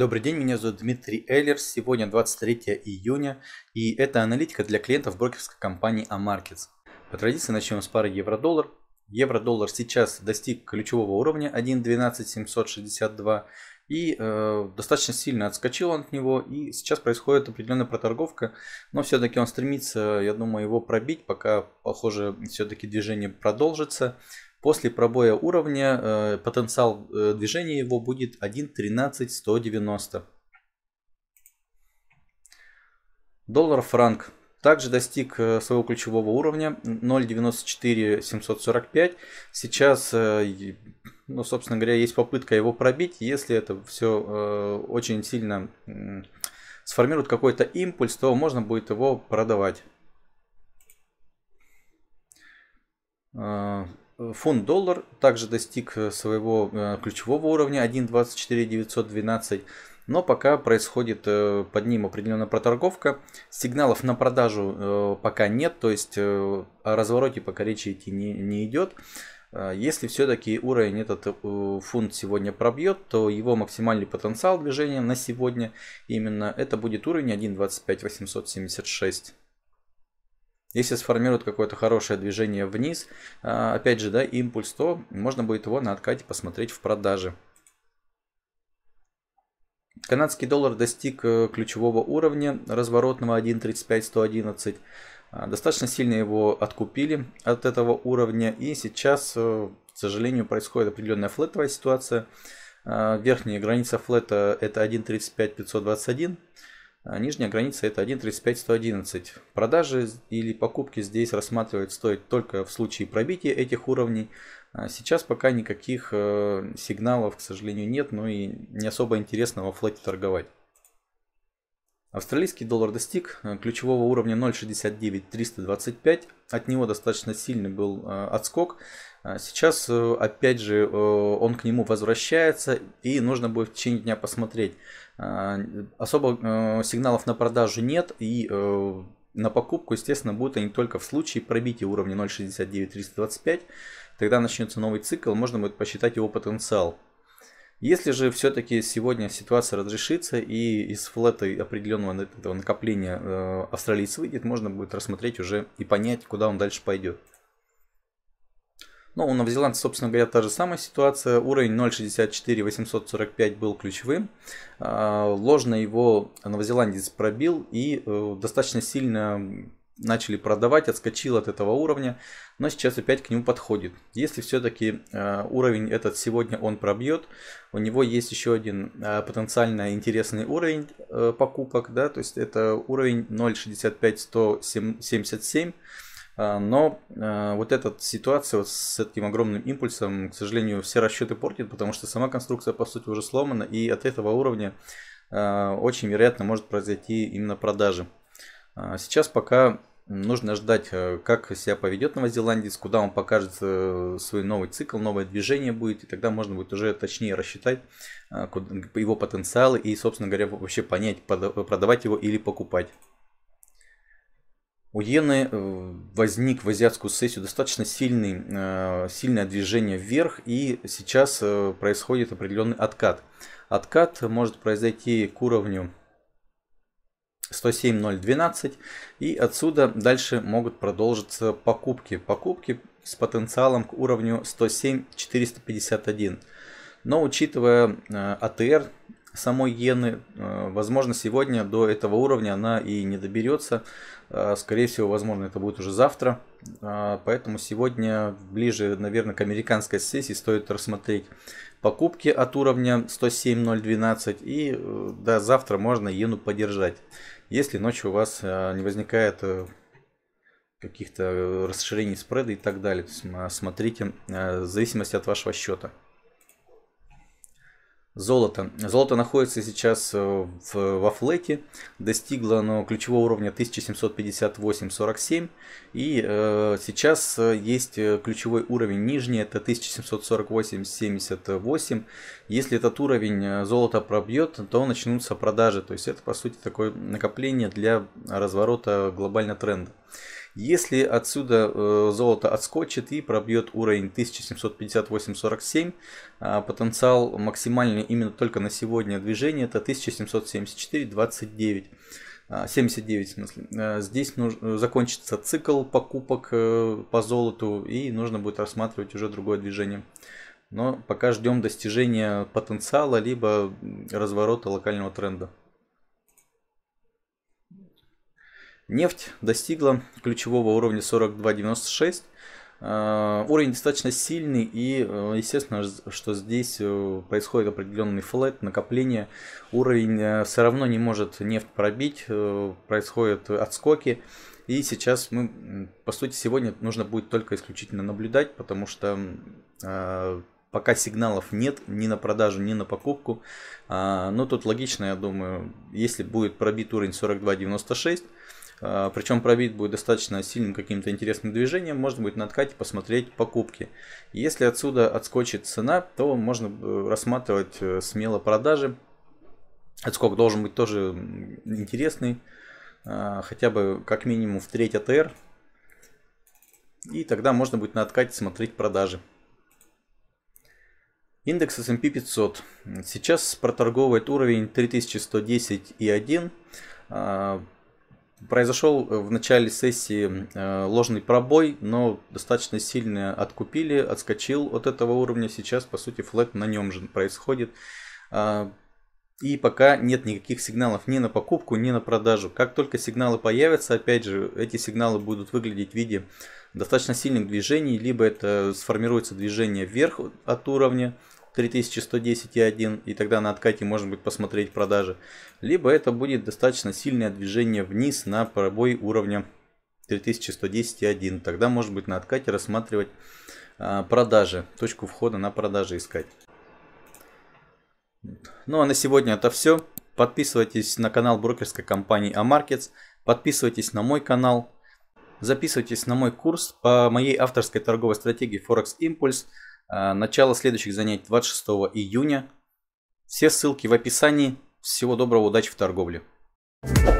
Добрый день, меня зовут Дмитрий Эллер. Сегодня 23 июня, и это аналитика для клиентов брокерской компании Amarkets. По традиции начнем с пары евро-доллар. Евро-доллар сейчас достиг ключевого уровня 1.12762 и э, достаточно сильно отскочил он от него и сейчас происходит определенная проторговка, но все-таки он стремится, я думаю, его пробить, пока похоже все-таки движение продолжится. После пробоя уровня э, потенциал э, движения его будет 1.13.190. Доллар-франк также достиг э, своего ключевого уровня 0.94745. Сейчас, э, ну, собственно говоря, есть попытка его пробить, если это все э, очень сильно сформирует какой-то импульс, то можно будет его продавать. Фунт доллар также достиг э, своего э, ключевого уровня 1.24912, но пока происходит э, под ним определенная проторговка. Сигналов на продажу пока нет, то есть о развороте пока речи идти не, не идет. Если все-таки уровень этот фунт сегодня пробьет, то его максимальный потенциал движения на сегодня именно это будет уровень 1.25876. Если сформируют какое-то хорошее движение вниз, а, опять же, да, импульс, то можно будет его на откате посмотреть в продаже. Канадский доллар достиг э, ключевого уровня разворотного 1.35.111. А, достаточно сильно его откупили от этого уровня. И сейчас, э, к сожалению, происходит определенная флетовая ситуация. А, верхняя граница флета это 1.35.521. А нижняя граница это 1.35.111. Продажи или покупки здесь рассматривать стоит только в случае пробития этих уровней. А сейчас пока никаких э, сигналов, к сожалению, нет, но ну и не особо интересно во флоте торговать. Австралийский доллар достиг э, ключевого уровня 0.69325. От него достаточно сильный был э, отскок. Э, сейчас, опять же, он к нему возвращается и нужно будет в течение дня посмотреть. Особо сигналов на продажу нет и на покупку, естественно, будет они только в случае пробития уровня 0.69325. Тогда начнется новый цикл, можно будет посчитать его потенциал. Если же все-таки сегодня ситуация разрешится и из флета определенного этого накопления э, австралиец выйдет, можно будет рассмотреть уже и понять, куда он дальше пойдет. Ну, у новозеландца, собственно говоря, та же самая ситуация. Уровень 0.64 845 был ключевым. А, ложно его новозеландец пробил и э, достаточно сильно начали продавать, отскочил от этого уровня, но сейчас опять к нему подходит. Если все-таки э, уровень этот сегодня он пробьет, у него есть еще один э, потенциально интересный уровень э, покупок, да, то есть это уровень 0.65177, но вот эта ситуация вот с таким огромным импульсом, к сожалению, все расчеты портит, потому что сама конструкция, по сути, уже сломана, и от этого уровня очень вероятно может произойти именно продажи. Сейчас пока Нужно ждать, э, как себя поведет новозеландец, куда он покажет э, свой новый цикл, новое движение будет, и тогда можно будет уже точнее рассчитать э, его потенциалы и, собственно говоря, вообще понять, продавать его или покупать. У иены возник в азиатскую сессию достаточно сильный, сильное движение вверх, и сейчас происходит определенный откат. Откат может произойти к уровню 107012 и отсюда дальше могут продолжиться покупки. Покупки с потенциалом к уровню 107451. Но учитывая э, АТР самой иены. Э, возможно, сегодня до этого уровня она и не доберется. Э, скорее всего, возможно, это будет уже завтра. Э, поэтому сегодня, ближе, наверное, к американской сессии, стоит рассмотреть покупки от уровня 107.012. И до завтра можно иену поддержать. Если ночью у вас не возникает каких-то расширений спреда и так далее. Смотрите в зависимости от вашего счета золото. Золото находится сейчас э, в, во флеке, достигло оно ключевого уровня 1758.47 и э, сейчас э, есть э, ключевой уровень нижний, это 1748.78. Если этот уровень золота пробьет, то начнутся продажи, то есть это по сути такое накопление для разворота глобального тренда. Если отсюда э, золото отскочит и пробьет уровень 1758.47, а, потенциал максимальный именно только на сегодня движение это 1774.29. 79 а, в смысле. А, здесь нуж... закончится цикл покупок э, по золоту и нужно будет рассматривать уже другое движение. Но пока ждем достижения потенциала либо разворота локального тренда. Нефть достигла ключевого уровня 42.96. Э, уровень достаточно сильный и э, естественно, что здесь э, происходит определенный флет, накопление. Уровень все равно не может нефть пробить, происходят отскоки. И сейчас мы, по сути, сегодня нужно будет только исключительно наблюдать, потому что пока сигналов нет ни на продажу, ни на покупку. А, Но ну, тут логично, я думаю, если будет пробит уровень 42.96, а, Причем пробит будет достаточно сильным каким-то интересным движением. Можно будет на откате посмотреть покупки. Если отсюда отскочит цена, то можно э, рассматривать э, смело продажи. Отскок должен быть тоже интересный. А, хотя бы как минимум в треть АТР. И тогда можно будет на откате смотреть продажи. Индекс S&P 500. Сейчас проторговывает уровень 3110 и 1. Произошел э, в начале сессии э, ложный пробой, но достаточно сильно откупили, отскочил от этого уровня. Сейчас, по сути, флэт на нем же происходит. А, и пока нет никаких сигналов ни на покупку, ни на продажу. Как только сигналы появятся, опять же, эти сигналы будут выглядеть в виде достаточно сильных движений, либо это сформируется движение вверх от уровня, 3110.1 и тогда на откате может быть посмотреть продажи. Либо это будет достаточно сильное движение вниз на пробой уровня 3110.1. Тогда может быть на откате рассматривать а, продажи, точку входа на продажи искать. Ну а на сегодня это все. Подписывайтесь на канал брокерской компании Amarkets. Подписывайтесь на мой канал. Записывайтесь на мой курс по моей авторской торговой стратегии Forex Impulse. А, начало следующих занятий 26 июня. Все ссылки в описании. Всего доброго, удачи в торговле. Thank you